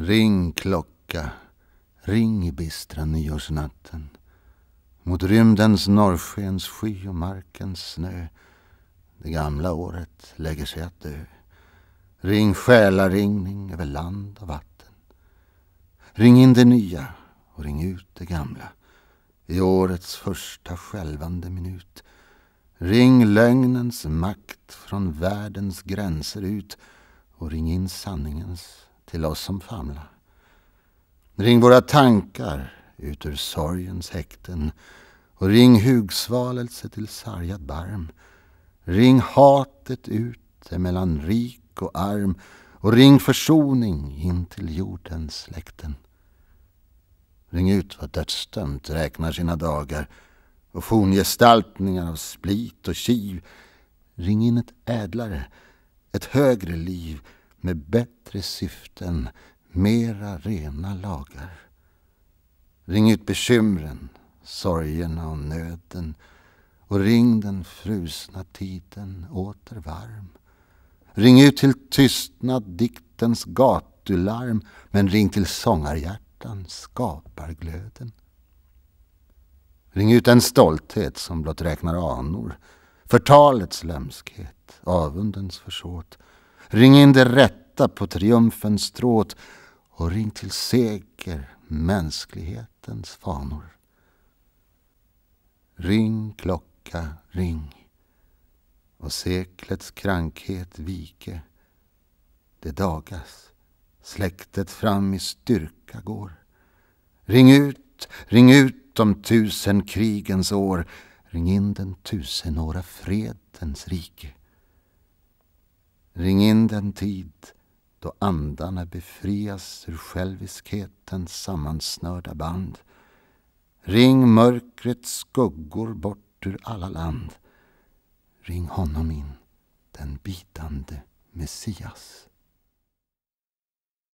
Ring klocka, ring i bistra nyårsnatten. Mot rymdens norrskens sky och markens snö. Det gamla året lägger sig att dö. Ring själaringning över land och vatten. Ring in det nya och ring ut det gamla. I årets första skälvande minut. Ring lögnens makt från världens gränser ut och ring in sanningens till oss som famla Ring våra tankar ut ur sorgens häkten och ring hugsvalelse till sargad barm. Ring hatet ut mellan rik och arm och ring försoning in till jordens släkten. Ring ut vad dödsdömt räknar sina dagar och forngestaltningar av split och kiv. Ring in ett ädlare, ett högre liv med bättre syften, mera rena lagar. Ring ut bekymren, sorgerna och nöden och ring den frusna tiden åter varm. Ring ut till tystnad diktens gatularm men ring till sångarhjärtan skaparglöden. Ring ut den stolthet som blott räknar anor, förtalets lömskhet, avundens försåt Ring in det rätta på triumfens stråt och ring till seger mänsklighetens fanor. Ring, klocka, ring och seklets krankhet vike. Det dagas, släktet fram i styrka går. Ring ut, ring ut de tusen krigens år, ring in den tusenåra fredens rike. Ring in den tid då andarna befrias ur själviskhetens sammansnörda band. Ring mörkrets skuggor bort ur alla land. Ring honom in, den bitande Messias.